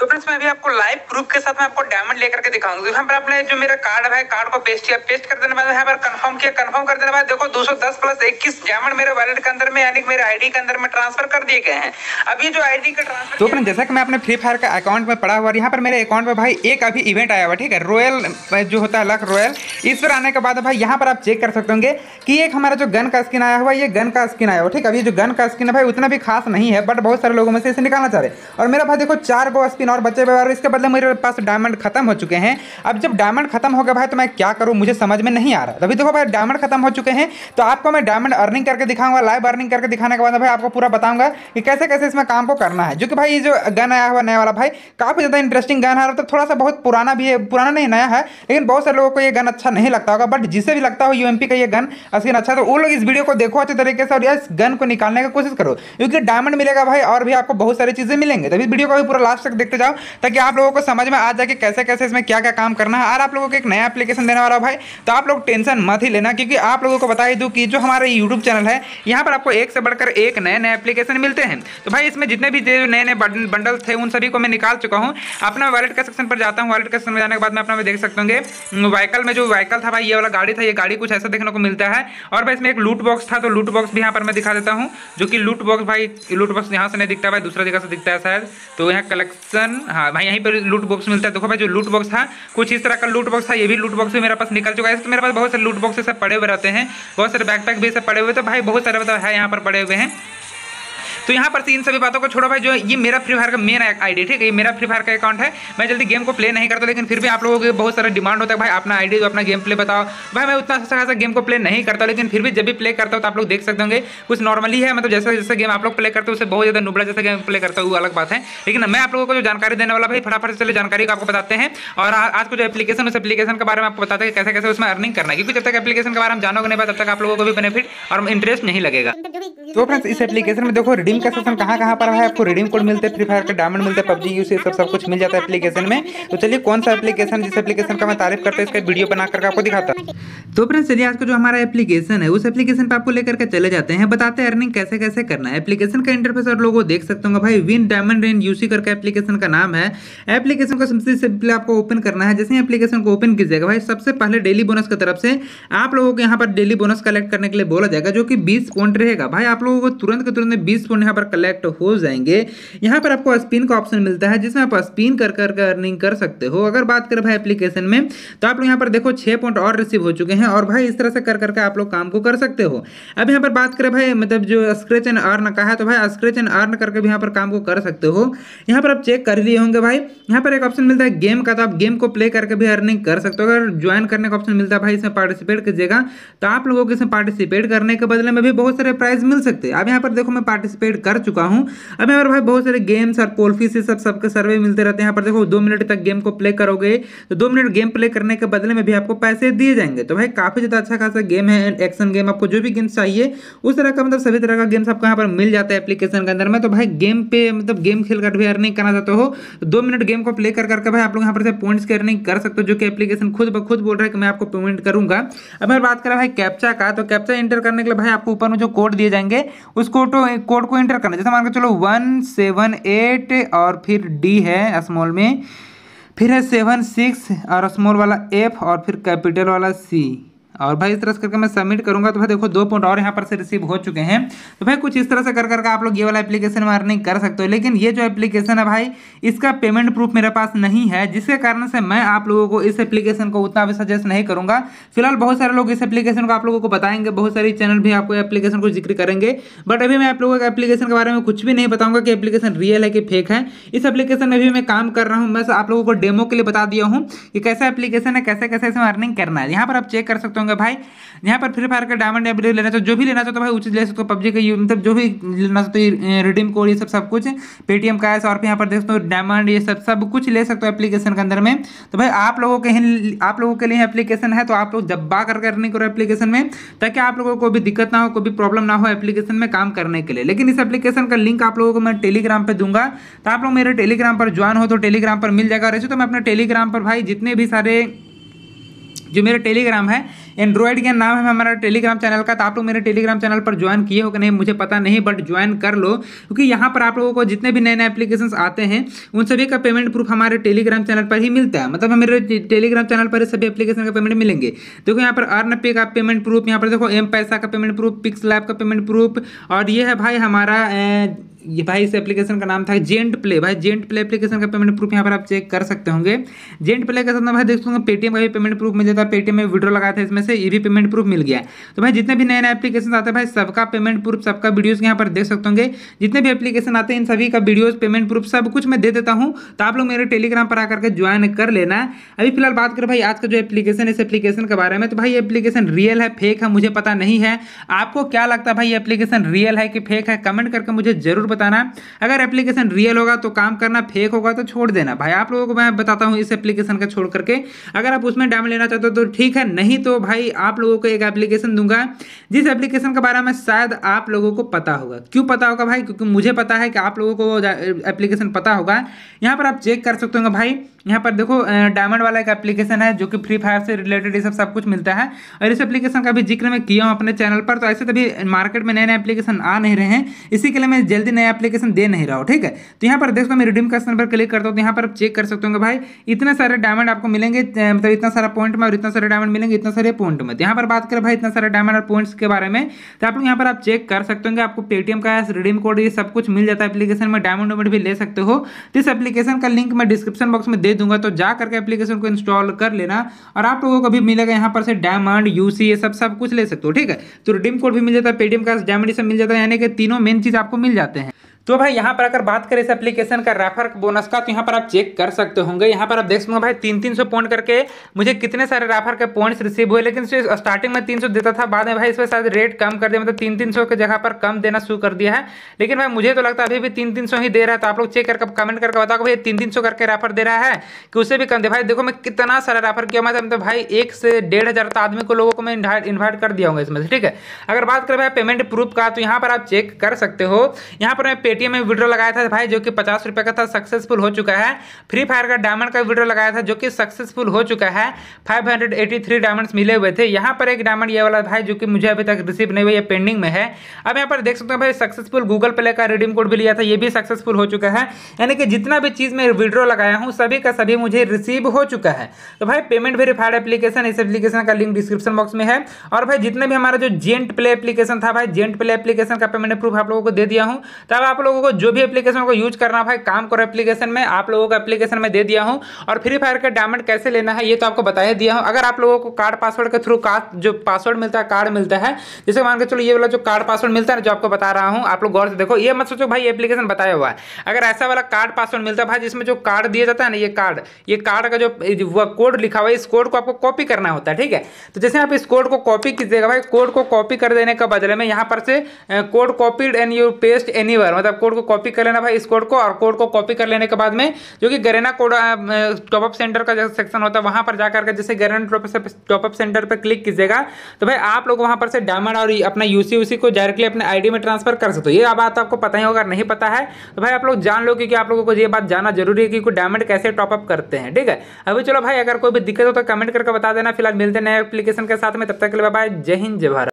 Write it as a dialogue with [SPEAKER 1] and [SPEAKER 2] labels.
[SPEAKER 1] तो फ्रेंड्स मैं भी आपको लाइव प्रूफ के साथ मैं आपको डायमंड लेकर के दिखाऊंगा यहाँ पर आपने जो मेरा कार्ड है कार्ड को पेस्ट किया पेस्ट कर देने बाद यहाँ पर कंफर्म किया कंफर्म कर देने बाद देखो 210 प्लस 21 डायमंड मेरे वॉलेट के अंदर में यानी मेरे आईडी के अंदर में ट्रांसफर कर दिए गए हैं अब ये जो आईडी का ट्रांसफर तो फ्रेंड जैसा कि मैं अपने फ्री फायर का अकाउंट में पड़ा हुआ यहाँ पर मेरे अकाउंट में भाई एक अभी इवेंट आया हुआ ठीक है रॉयल जो होता है लक रॉयल इस पर आने के बाद भाई यहाँ पर आप चेक कर सकते होंगे कि एक हमारा जो गन का स्किन आया हुआ ये गन का स्किन आया हुआ ठीक है अभी जो गन का स्किन है भाई उतना भी खास नहीं है बट बहुत सारे लोगों में से इसे निकालना चाह रहे और मेरा भाई देखो चार गो स्किन तीन और बचे हुए और इसके बदले मेरे पास डायमंड खत्म हो चुके हैं अब जब डायमंड खत्म हो गया भाई तो मैं क्या करूँ मुझे समझ में नहीं आ रहा अभी देखो भाई डायमंड खत्म हो चुके हैं तो आपको मैं डायमंड अर्निंग करके दिखाऊंगा लाइव अर्निंग करके दिखाने के बाद भाई आपको पूरा बताऊंगा कि कैसे कैसे इसमें काम को करना है जो कि भाई ये जो गन आया हुआ नया वाला भाई काफ़ी ज़्यादा इंटरेस्टिंग गन है और तो थोड़ा सा बहुत पुराना भी है पुराना नहीं नया है लेकिन बहुत सारे लोगों को ये गन अच्छा नहीं लगता होगा बट जिसे भी लगता हो यू का ये गन स्किन अच्छा तो वो लोग इस वीडियो को देखो अच्छे तरीके से और इस गन को निकालने की कोशिश करो क्योंकि डायमंड मिलेगा भाई और भी आपको बहुत सारी चीज़ें मिलेंगे तभी वीडियो को भी पूरा लास्ट तक देखते जाओ ताकि आप लोगों को समझ में आ जाए कि कैसे कैसे इसमें क्या क्या काम करना है और आप लोगों को एक नया एप्लीकेशन देने वाला भाई तो आप लोग टेंशन मत ही लेना क्योंकि आप लोगों को बता ही दूँ कि जो हमारे यूट्यूब चैनल है यहाँ पर आपको एक से बढ़कर एक नए नए एप्लीकेशन मिलते हैं तो भाई इसमें जितने भी नए नए बंडल थे उन सभी को मैं निकाल चुका हूँ अपना वॉलेट का सेक्शन पर जाता हूँ वॉलेट का सेक्शन में जाने के बाद मैं अपना देख सकता हूँ वाइकल में जो वाइकल था भाई ये वाला गाड़ी था ये गाड़ी कुछ ऐसा देखने को मिलता है और भाई इसमें एक लूट बॉक्स था तो लूट बॉक्स भी यहाँ पर मैं दिखा देता हूँ जो कि लूट बॉक्स भाई लूट बॉक्स यहाँ से नहीं दिखता भाई दूसरा जगह से दिखता है शायद तो यहाँ कलेक्शन वन हाँ भाई यहीं पर लूट बॉक्स मिलता है देखो भाई जो लूट बॉक्स था कुछ इस तरह का लूट बॉक्स था ये भी लूट बॉक्स भी मेरे पास निकल चुका है तो मेरे पास बहुत सारे लूट बॉक्स सब पड़े हुए रहते हैं बहुत सारे बैकपैक भी सब पड़े हुए तो भाई बहुत सारे मतलब है यहाँ पर पड़े हुए हैं तो यहाँ पर से इन सभी बातों को छोड़ो भाई जो ये मेरा फ्री फायर का मेन आईडी ठीक है ये मेरा फ्री फायर का अकाउंट है मैं जल्दी गेम को प्ले नहीं करता लेकिन फिर भी आप लोगों के बहुत सारा डिमांड होता है भाई अपना आईडी डी अपना गेम प्ले बताओ भाई मैं उतना अच्छा खासा गेम को प्ले नहीं करता लेकिन फिर भी जब भी प्ले करता हूँ तो आप लोग देख सकते होंगे कुछ नॉर्मली है मतलब जैसे जैसे गेम आप लोग प्ले करते हो उससे बहुत ज़्यादा नुबड़ा जैसे गेम प्ले करता हूँ अलग बात है लेकिन मैं आप लोगों को जो जानकारी देने वाला भाई फटाफट से चले जानकारी आपको बताते हैं और आज को जो एप्लीकेशन उस एप्लीकेशन के बारे में आपको बताते हैं कैसे कैसे उसमें अर्निंग करना है क्योंकि जब तक एप्लीकेशन के बारे में जानोगे नहीं पता तब तक आप लोगों को भी बेनिफिट और इंटरेस्ट नहीं लगेगा तो फ्रेंड्स इस एप्लीकेशन में देखो रिडीम का सेशन कहाँ कहाँ पर है आपको रिडीम कोड मिलते हैं फ्री फायर का डायमंड मिलते हैं पब्जी यूज सब सब कुछ मिल जाता है एप्लीकेशन में तो चलिए कौन सा एप्लीकेशन जिस एप्लीकेशन का मैं तारीफ करता हूँ इसका वीडियो बना करके आपको दिखाता तो फ्रेंड चलिए आज का जो हमारा एप्लीकेशन है उस एप्लीकेशन पर आपको लेकर के चले जाते हैं बताते हैं अर्निंग कैसे कैसे करना है एप्लीकेशन का इंटरफेस और लोगों देख सकते होंगे भाई विन डायमंड रेन यूसी करके एप्लीकेशन का नाम है एप्लीकेशन को सबसे सिंपली आपको ओपन करना है जैसे ही एप्लीकेशन को ओपन कीजिएगा भाई सबसे पहले डेली बोनस की तरफ से आप लोगों को यहाँ पर डेली बोनस कलेक्ट करने के लिए बोला जाएगा जो कि बीस पॉइंट रहेगा भाई आप लोगों को तुरंत के तुरंत बीस पॉइंट स्टोन यहाँ पर कलेक्ट हो जाएंगे यहाँ पर आपको स्पिन का ऑप्शन मिलता है जिसमें आप स्पिन कर कर अर्निंग कर सकते हो अगर बात करें भाई एप्लीकेशन में तो आप लोग यहाँ पर देखो छः पॉइंट और रिसीव हो चुके हैं और भाई इस तरह से कर करके आप लोग काम को कर सकते हो अब यहाँ पर बात करें भाई मतलब जो स्क्रेच एंड अर्न का है तो भाई स्क्रेच एंड अर्न करके भी यहाँ पर काम को कर सकते हो यहाँ पर आप चेक कर लिए होंगे भाई यहाँ पर एक ऑप्शन मिलता है गेम का तो आप गेम को प्ले करके भी अर्निंग कर सकते हो अगर ज्वाइन करने का ऑप्शन मिलता है भाई इसमें पार्टिसिपेट कीजिएगा तो आप लोगों को इसमें पार्टिसिपेट करने के बदले में भी बहुत सारे प्राइज मिल सकते हैं अब यहाँ पर देखो मैं पार्टिसिपेट पेड कर चुका हूँ अब हमारे भाई बहुत सारे गेम्स और पोल्फीस ये सब सबके सर्वे मिलते रहते हैं यहाँ पर देखो दो मिनट तक गेम को प्ले करोगे तो दो मिनट गेम प्ले करने के बदले में भी आपको पैसे दिए जाएंगे तो भाई काफ़ी ज़्यादा अच्छा खासा गेम है एक्शन गेम आपको जो भी गेम्स चाहिए उस तरह का मतलब सभी तरह का गेम्स आपको यहाँ पर मिल जाता है एप्लीकेशन के अंदर में तो भाई गेम पे मतलब गेम खेल भी अर्निंग करना चाहते हो तो दो मिनट गेम को प्ले कर करके भाई आप लोग यहाँ पर से पॉइंट्स की अर्निंग कर सकते हो जो कि एप्लीकेशन खुद ब खुद बोल रहा है कि मैं आपको पेमेंट करूंगा अब मैं बात करें भाई कैप्चा का तो कैप्चा एंटर करने के लिए भाई आपको ऊपर में जो कोड दिए जाएंगे उस कोड को कोड को इंटर करना जैसे मान के चलो वन सेवन एट और फिर डी है स्मॉल में फिर है सेवन सिक्स और स्मॉल वाला एफ और फिर कैपिटल वाला सी और भाई इस तरह से करके मैं सबमिट करूंगा तो भाई देखो दो पॉइंट और यहाँ पर से रिसीव हो चुके हैं तो भाई कुछ इस तरह से कर करके आप लोग ये वाला एप्लीकेशन में अर्निंग कर सकते हो लेकिन ये जो एप्लीकेशन है भाई इसका पेमेंट प्रूफ मेरे पास नहीं है जिसके कारण से मैं आप लोगों को इस एप्लीकेशन को उतना भी सजेस्ट नहीं करूंगा फिलहाल बहुत सारे लोग इस एप्लीकेशन को आप लोगों को बताएंगे बहुत सारे चैनल भी आपको एप्लीकेशन को जिक्र करेंगे बट अभी मैं आप लोगों के एप्लीकेशन के बारे में कुछ भी नहीं बताऊंगा कि एप्लीकेशन रियल है कि फेक है इस एप्लीकेशन में भी मैं काम कर रहा हूँ मैं आप लोगों को डेमो के लिए बता दिया हूँ कि कैसा एप्लीकेशन है कैसे कैसे इसमें अर्निंग करना है यहाँ पर आप चेक कर सकते हो कहूँगा भाई यहाँ पर फ्री फायर का डायमंड या ब्रेव लेना चाहो जो भी लेना चाहो तो भाई उचित ले सकते हो पब्जी का मतलब जो भी लेना चाहते रिडीम कोड ये सब सब कुछ पेटीएम कैश और यहाँ पर देख सकते हो डायमंड ये सब सब कुछ ले सकते हो एप्लीकेशन के अंदर में तो भाई आप लोगों के आप लोगों के लिए एप्लीकेशन है तो आप लोग दब्बा कर करने करो एप्लीकेशन में ताकि आप लोगों को भी दिक्कत ना हो कोई भी प्रॉब्लम ना हो एप्लीकेशन में काम करने के लिए लेकिन इस एप्लीकेशन का लिंक आप लोगों को मैं टेलीग्राम पर दूंगा तो आप लोग मेरे टेलीग्राम पर ज्वाइन हो तो टेलीग्राम पर मिल जाएगा वैसे तो मैं अपने टेलीग्राम पर भाई जितने भी सारे जो मेरा टेलीग्राम है एंड्रॉइड के नाम है हमारा टेलीग्राम चैनल का तो आप लोग मेरे टेलीग्राम चैनल पर ज्वाइन किए हो कि नहीं मुझे पता नहीं बट ज्वाइन कर लो क्योंकि यहाँ पर आप लोगों को जितने भी नए नए एप्लीकेशन आते हैं उन सभी का पेमेंट प्रूफ हमारे टेलीग्राम चैनल पर ही मिलता है मतलब हमारे टेलीग्राम चैनल पर सभी एप्लीकेशन का पेमेंट मिलेंगे देखो यहाँ पर अर्न पे का पेमेंट प्रूफ यहाँ पर देखो एम पैसा का पेमेंट प्रूफ पिक्स लैब का पेमेंट प्रूफ और ये है भाई हमारा ये भाई इस एप्लीकेशन का नाम था जेंट प्ले भाई जेंट प्ले एप्लीकेशन का पेमेंट प्रूफ यहाँ पर आप चेक कर सकते होंगे जेंट प्ले के साथ भाई देख सकूँगा पेटीएम का भी पेमेंट प्रूफ मिल जाता है पेटीएम में वीडियो लगाया था इसमें से ये भी पेमेंट प्रूफ मिल गया तो भाई जितने भी नए नए एप्लीकेशन आते हैं भाई सबका पेमेंट प्रूफ सबका वीडियोज़ यहाँ पर देख सकते होंगे जितने भी एप्लीकेशन आते हैं इन सभी का वीडियोज़ पेमेंट प्रूफ सब कुछ मैं दे देता हूँ तो आप लोग मेरे टेलीग्राम पर आकर के ज्वाइन कर लेना अभी फिलहाल बात करें भाई आज का जो एप्लीकेशन इस एप्लीकेशन के बारे में तो भाई एप्लीकेशन रियल है फेक है मुझे पता नहीं है आपको क्या लगता है भाई एप्लीकेशन रियल है कि फेक है कमेंट करके मुझे जरूर बताना है अगर एप्लीकेशन रियल होगा तो काम करना फेक होगा तो छोड़ देना भाई आप लोगों को मैं बताता हूँ इस एप्लीकेशन का छोड़ करके अगर आप उसमें डैम लेना चाहते हो तो ठीक है नहीं तो भाई आप लोगों को एक एप्लीकेशन दूंगा जिस एप्लीकेशन के बारे में शायद आप लोगों को पता होगा क्यों पता होगा भाई क्योंकि मुझे पता है कि आप लोगों को एप्लीकेशन पता होगा यहाँ पर आप चेक कर सकते होंगे भाई यहाँ पर देखो डायमंड वाला एक एप्लीकेशन है जो कि फ्री फायर से रिलेटेड ये सब सब कुछ मिलता है और इस एप्लीकेशन का भी जिक्र मैं किया हूँ अपने चैनल पर तो ऐसे तभी मार्केट में नए नए एप्लीकेशन आ नहीं रहे हैं इसी के लिए मैं जल्दी नया एप्लीकेशन दे नहीं रहा हो ठीक है तो यहाँ पर देख सकते मैं रिडीम कस्टन पर क्लिक करता हूँ तो यहाँ पर आप चेक कर सकते हो भाई इतना सारे डायमंड आपको मिलेंगे मतलब इतना सारा पॉइंट में और इतना सारे डायमंड मिलेंगे इतना सारे पॉइंट में तो यहाँ पर बात करें भाई इतना सारे डायमंड और पॉइंट्स के बारे में तो आप लोग यहाँ पर आप चेक कर सकते होंगे आपको पेटीएम का रिडीम कोड ये सब कुछ मिल जाता है एप्लीकेशन में डायमंड वोमेंट भी ले सकते हो तो इस एप्लीकेशन का लिंक मैं डिस्क्रिप्शन बॉक्स में दे दूंगा तो जा करके एप्लीकेशन को इंस्टॉल कर लेना और आप लोगों को भी मिलेगा यहाँ पर से डायमंड यूसी ये सब सब कुछ ले सकते हो ठीक है तो रिडीम कोड भी मिल जाता है पेटीएम का डायमंड सब मिल जाता है यानी कि तीनों मेन चीज आपको मिल जाते हैं तो भाई यहाँ पर अगर बात करें इस एप्लीकेशन का रेफर बोनस का तो यहाँ पर आप चेक कर सकते होंगे यहाँ पर आप देख सकते हो भाई तीन तीन सौ पॉइंट करके मुझे कितने सारे रेफर के पॉइंट्स रिसीव हुए लेकिन स्टार्टिंग में तीन सौ देता था बाद में भाई इसमें शायद रेट कम कर दिया मतलब तीन तीन सौ की जगह पर कम देना शुरू कर दिया है लेकिन भाई मुझे तो लगता है अभी भी तीन तीन सौ ही दे रहा है तो आप लोग चेक करके कमेंट करके बताओ भाई तीन तीन सौ करके रेफर दे रहा है कि उसे भी कम दे भाई देखो मैं कितना सारा रेफर किया मैं मतलब तो भाई एक से डेढ़ हज़ार तो आदमी को लोगों को मैं इन्वाइट कर दिया हूँ इसमें ठीक है अगर बात करें भाई पेमेंट प्रूफ का तो यहाँ पर आप चेक कर सकते हो यहाँ पर मैं पेटीएम में विड्रॉ लगाया था भाई जो कि पचास रुपये का था सक्सेसफुल हो चुका है फ्री फायर का डायमंड का विड्रॉ लगाया था जो कि सक्सेसफुल हो चुका है five hundred eighty three diamonds मिले हुए थे यहाँ पर एक डायमंड ये वाला भाई जो कि मुझे अभी तक रिसीव नहीं हुआ ये पेंडिंग में है अब यहाँ पर देख सकते हैं भाई सक्सेसफुल गूगल प्ले का रिडीम कोड भी लिया था ये भी सक्सेसफुल हो चुका है यानी कि जितना भी चीज़ मैं विड्रॉ लगाया हूँ सभी का सभी मुझे रिसीव हो चुका है तो भाई पेमेंट वेरीफाइड एप्लीकेशन इस एप्लीकेशन का लिंक डिस्क्रिप्शन बॉक्स में है और भाई जितने भी हमारा जो जेंट प्ले एप्लीकेशन था भाई जेंट प्ले एप्लीकेशन का पेमेंट प्रूफ आप लोगों को दे दिया हूँ तब तो आप लोग लोगों को जो भी एप्लीकेशन को यूज करना भाई काम करो एप्लीकेशन में आप लोगों को एप्लीकेशन में दे दिया हूँ और फ्री फायर का डायमंड कैसे लेना है ये तो आपको बताया दिया हूँ अगर आप लोगों को कार्ड पासवर्ड के थ्रू कार्ड जो पासवर्ड मिलता है कार्ड मिलता है जैसे मान के चलो ये वाला जो कार्ड पासवर्ड मिलता है जो आपको बता रहा हूँ आप लोग गौर से देखो ये मत सोचो भाई एप्लीकेशन बताया हुआ है अगर ऐसा वाला कार्ड पासवर्ड मिलता है भाई जिसमें जो कार्ड दिया जाता है ना ये कार्ड ये कार्ड का जो कोड लिखा हुआ है इस कोड को आपको कॉपी करना होता है ठीक है तो जैसे आप इस कोड को कॉपी कीजिएगा भाई कोड को कॉपी कर देने के बदले में यहाँ पर से code copied and you paste any मतलब मतलब कोड को कॉपी कर लेना भाई इस कोड को और कोड को कॉपी कर लेने के बाद में जो कि गरेना कोड टॉपअप सेंटर का जैसे सेक्शन होता है वहां पर जाकर के जैसे गरेना टॉपअप सेंटर पर क्लिक कीजिएगा तो भाई आप लोग वहां पर से डायमंड और अपना यूसी उसी को डायरेक्टली अपने आईडी में ट्रांसफर कर सकते हो ये बात आपको पता ही होगा नहीं पता है तो भाई आप लोग जान लो क्योंकि आप लोगों को ये बात जानना जरूरी है कि डायमंड कैसे टॉपअप करते हैं ठीक है अभी चलो भाई अगर कोई भी दिक्कत हो तो कमेंट करके बता देना फिलहाल मिलते नए एप्लीकेशन के साथ में तब तक के लिए बाय जय हिंद जय भारत